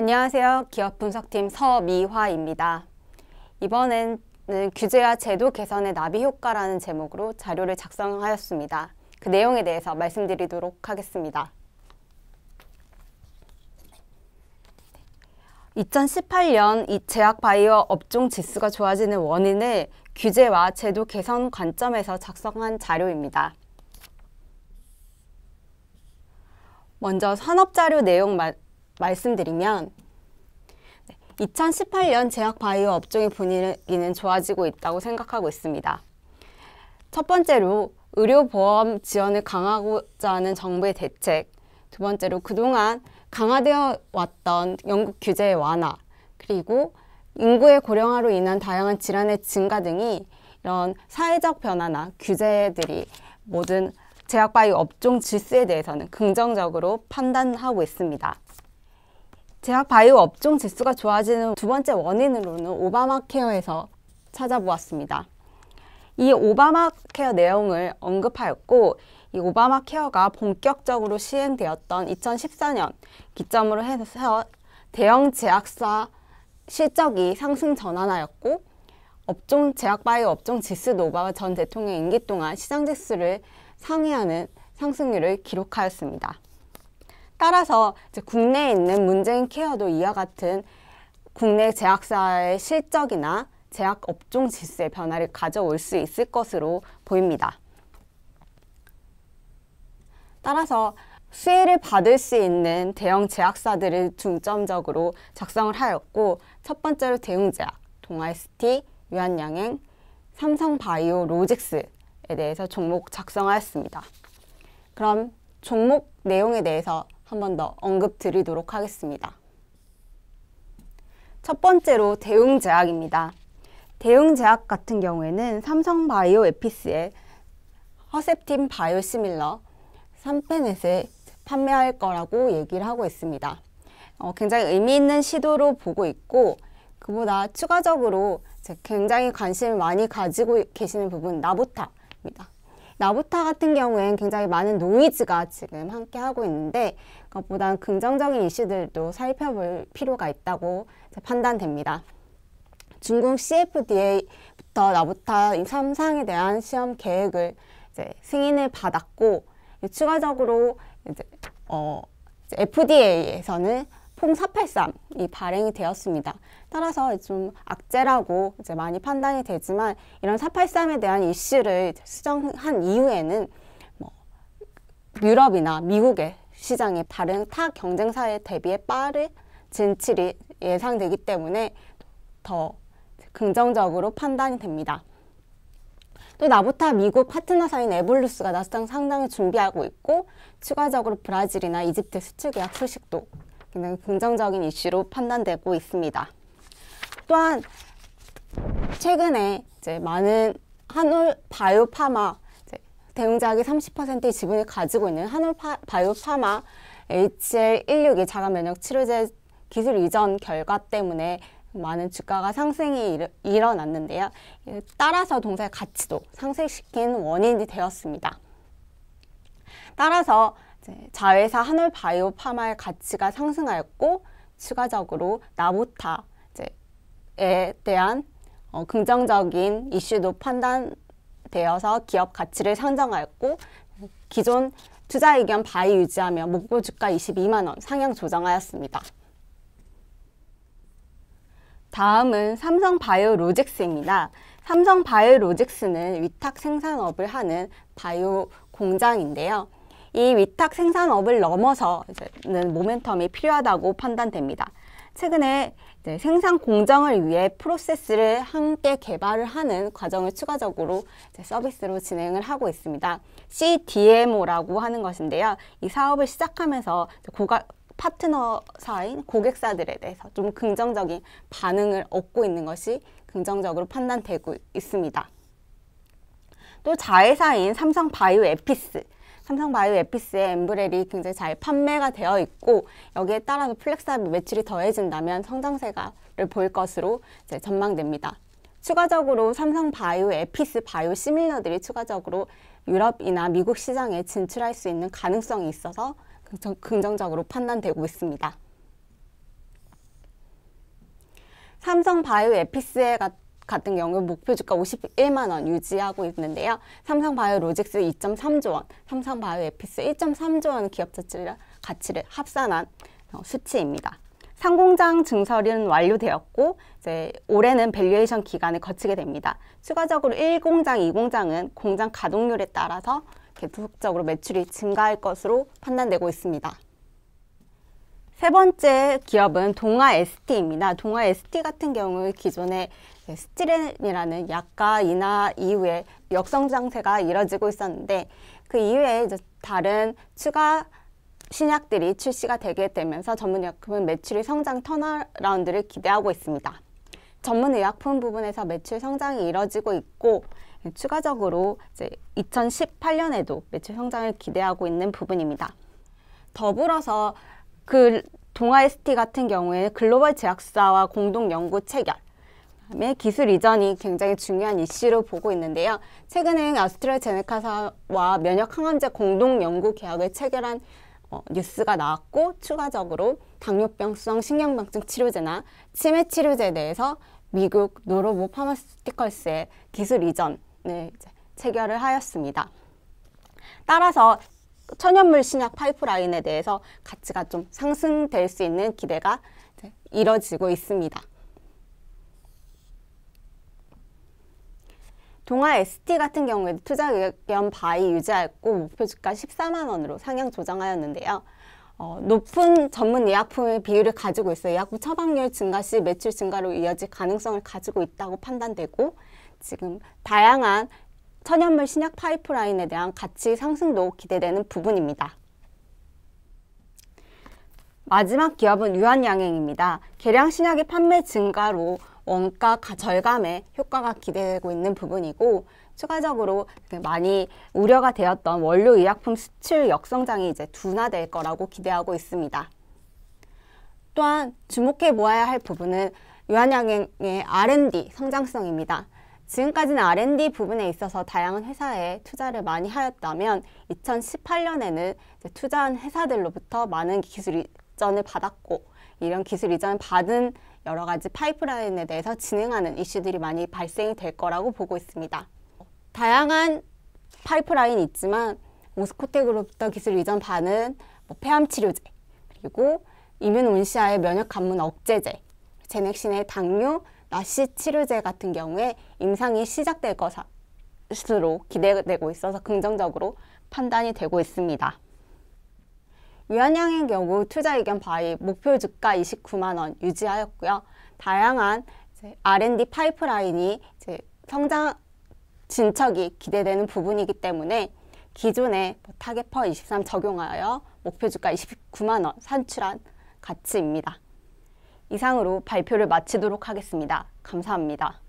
안녕하세요. 기업 분석팀 서미화입니다. 이번에는 규제와 제도 개선의 나비 효과라는 제목으로 자료를 작성하였습니다. 그 내용에 대해서 말씀드리도록 하겠습니다. 2018년 이 제약 바이오 업종 지수가 좋아지는 원인을 규제와 제도 개선 관점에서 작성한 자료입니다. 먼저 산업 자료 내용 말씀드리면 2018년 제약 바이오 업종의 분위기는 좋아지고 있다고 생각하고 있습니다. 첫 번째로 의료보험 지원을 강화하고자 하는 정부의 대책, 두 번째로 그동안 강화되어 왔던 영국 규제의 완화, 그리고 인구의 고령화로 인한 다양한 질환의 증가 등이 이런 사회적 변화나 규제들이 모든 제약 바이오 업종 질서에 대해서는 긍정적으로 판단하고 있습니다. 제약 바이오 업종 지수가 좋아지는 두 번째 원인으로는 오바마 케어에서 찾아보았습니다. 이 오바마 케어 내용을 언급하였고 이 오바마 케어가 본격적으로 시행되었던 2014년 기점으로 해서 대형 제약사 실적이 상승 전환하였고 업종 제약 바이오 업종 지수도 오바마 전 대통령 임기 동안 시장 지수를 상회하는 상승률을 기록하였습니다. 따라서 국내에 있는 문재인 케어도 이와 같은 국내 제약사의 실적이나 제약 업종 지수의 변화를 가져올 수 있을 것으로 보입니다. 따라서 수혜를 받을 수 있는 대형 제약사들을 중점적으로 작성을 하였고 첫 번째로 대웅제약, 동아ST, 유한양행, 삼성바이오 로직스에 대해서 종목 작성하였습니다. 그럼 종목 내용에 대해서 한번더 언급드리도록 하겠습니다. 첫 번째로 대웅제약입니다. 대웅제약 같은 경우에는 삼성바이오 에피스의 허셉틴 바이오시밀러 3페넷에 판매할 거라고 얘기를 하고 있습니다. 어, 굉장히 의미 있는 시도로 보고 있고 그보다 추가적으로 굉장히 관심을 많이 가지고 계시는 부분 나보타입니다. 나보타 같은 경우에는 굉장히 많은 노이즈가 지금 함께 하고 있는데 것보다는 긍정적인 이슈들도 살펴볼 필요가 있다고 판단됩니다. 중국 CFDA부터 나부터 이 3상에 대한 시험 계획을 이제 승인을 받았고 추가적으로 이제 어 이제 FDA에서는 폼 483이 발행이 되었습니다. 따라서 좀 악재라고 이제 많이 판단이 되지만 이런 483에 대한 이슈를 수정한 이후에는 뭐 유럽이나 미국의 시장이 다른 타 경쟁사에 대비해 빠른 진출이 예상되기 때문에 더 긍정적으로 판단이 됩니다. 또 나부타 미국 파트너사인 에볼루스가 나스닥 상당히 준비하고 있고 추가적으로 브라질이나 이집트 수출 계약 소식도 굉장히 긍정적인 이슈로 판단되고 있습니다. 또한 최근에 이제 많은 한올 바이오파마 대응자에게 30%의 지분을 가지고 있는 한올바이오파마 HL162 자가 면역 치료제 기술 이전 결과 때문에 많은 주가가 상승이 일, 일어났는데요. 예, 따라서 동사의 가치도 상승시킨 원인이 되었습니다. 따라서 자회사 한올바이오파마의 가치가 상승하였고 추가적으로 나보타에 대한 어, 긍정적인 이슈도 판단 되어서 기업 가치를 상정하였고 기존 투자 의견 바이 유지하며 목표 주가 22만 원 상향 조정하였습니다. 다음은 삼성바이오로직스입니다. 삼성바이오로직스는 위탁 생산업을 하는 바이오 공장인데요. 이 위탁 생산업을 넘어서는 모멘텀이 필요하다고 판단됩니다. 최근에 생산 공정을 위해 프로세스를 함께 개발을 하는 과정을 추가적으로 서비스로 진행을 하고 있습니다. CDMO라고 하는 것인데요. 이 사업을 시작하면서 고가, 파트너사인 고객사들에 대해서 좀 긍정적인 반응을 얻고 있는 것이 긍정적으로 판단되고 있습니다. 또 자회사인 삼성바이오 에피스 삼성바이오 에피스의 엠브렐이 굉장히 잘 판매가 되어 있고 여기에 따라서 플렉스합 매출이 더해진다면 성장세가를 보일 것으로 전망됩니다. 추가적으로 삼성바이오, 에피스, 바이오 시밀러들이 추가적으로 유럽이나 미국 시장에 진출할 수 있는 가능성이 있어서 긍정적으로 판단되고 있습니다. 삼성바이오 에피스의 같은 같은 경우 목표 주가 51만 원 유지하고 있는데요. 삼성바이오로직스 2.3조 원, 삼성바이오에피스 1.3조 원 기업 자체를 가치를 합산한 어, 수치입니다. 상공장 증설은 완료되었고 이제 올해는 밸류에이션 기간을 거치게 됩니다. 추가적으로 1공장, 2공장은 공장 가동률에 따라서 계속적으로 매출이 증가할 것으로 판단되고 있습니다. 세 번째 기업은 동아 ST입니다. 동아 ST 같은 경우 기존에 예, 스티렌이라는 약가 인하 이후에 역성 장세가 이뤄지고 있었는데 그 이후에 이제 다른 추가 신약들이 출시가 되게 되면서 전문의약품은 매출이 성장 턴어라운드를 기대하고 있습니다. 전문의약품 부분에서 매출 성장이 이뤄지고 있고 추가적으로 이제 2018년에도 매출 성장을 기대하고 있는 부분입니다. 더불어서 그 동아ST 같은 경우에 글로벌 제약사와 공동 연구 체결 다음에 기술 이전이 굉장히 중요한 이슈로 보고 있는데요. 최근에 아스트라제네카사와 면역 항암제 공동 연구 계약을 체결한 어, 뉴스가 나왔고 추가적으로 당뇨병성 신경방증 치료제나 치매 치료제에 대해서 미국 노로보 파마스티컬스의 기술 이전을 체결을 하였습니다. 따라서 천연물 신약 파이프라인에 대해서 가치가 좀 상승될 수 있는 기대가 이뤄지고 있습니다. 동아 ST 같은 경우에도 투자 의견 바이 유지하였고 목표 주가 14만 원으로 상향 조정하였는데요. 어, 높은 전문 예약품의 비율을 가지고 있어 예약부 처방률 증가 시 매출 증가로 이어질 가능성을 가지고 있다고 판단되고 지금 다양한 천연물 신약 파이프라인에 대한 가치 상승도 기대되는 부분입니다. 마지막 기업은 유한양행입니다. 계량 신약의 판매 증가로 원가 절감에 효과가 기대되고 있는 부분이고 추가적으로 많이 우려가 되었던 원료 의약품 수출 역성장이 이제 둔화될 거라고 기대하고 있습니다. 또한 주목해 보아야 할 부분은 유한양행의 R&D 성장성입니다. 지금까지는 R&D 부분에 있어서 다양한 회사에 투자를 많이 하였다면 2018년에는 투자한 회사들로부터 많은 기술 이전을 받았고 이런 기술 이전을 받은 여러 가지 파이프라인에 대해서 진행하는 이슈들이 많이 발생이 될 거라고 보고 있습니다. 다양한 파이프라인이 있지만 오스코텍으로부터 기술 이전 반은 뭐 폐암 치료제, 그리고 이뮨온시아의 면역 감문 억제제, 제넥신의 당뇨, 나시 치료제 같은 경우에 임상이 시작될 것으로 기대되고 있어서 긍정적으로 판단이 되고 있습니다. 위안양의 경우 투자 의견 바이 목표 주가 29만 원 유지하였고요. 다양한 R&D 파이프라인이 성장 진척이 기대되는 부분이기 때문에 기존의 뭐 타겟 퍼23 적용하여 목표 주가 29만 원 산출한 가치입니다. 이상으로 발표를 마치도록 하겠습니다. 감사합니다.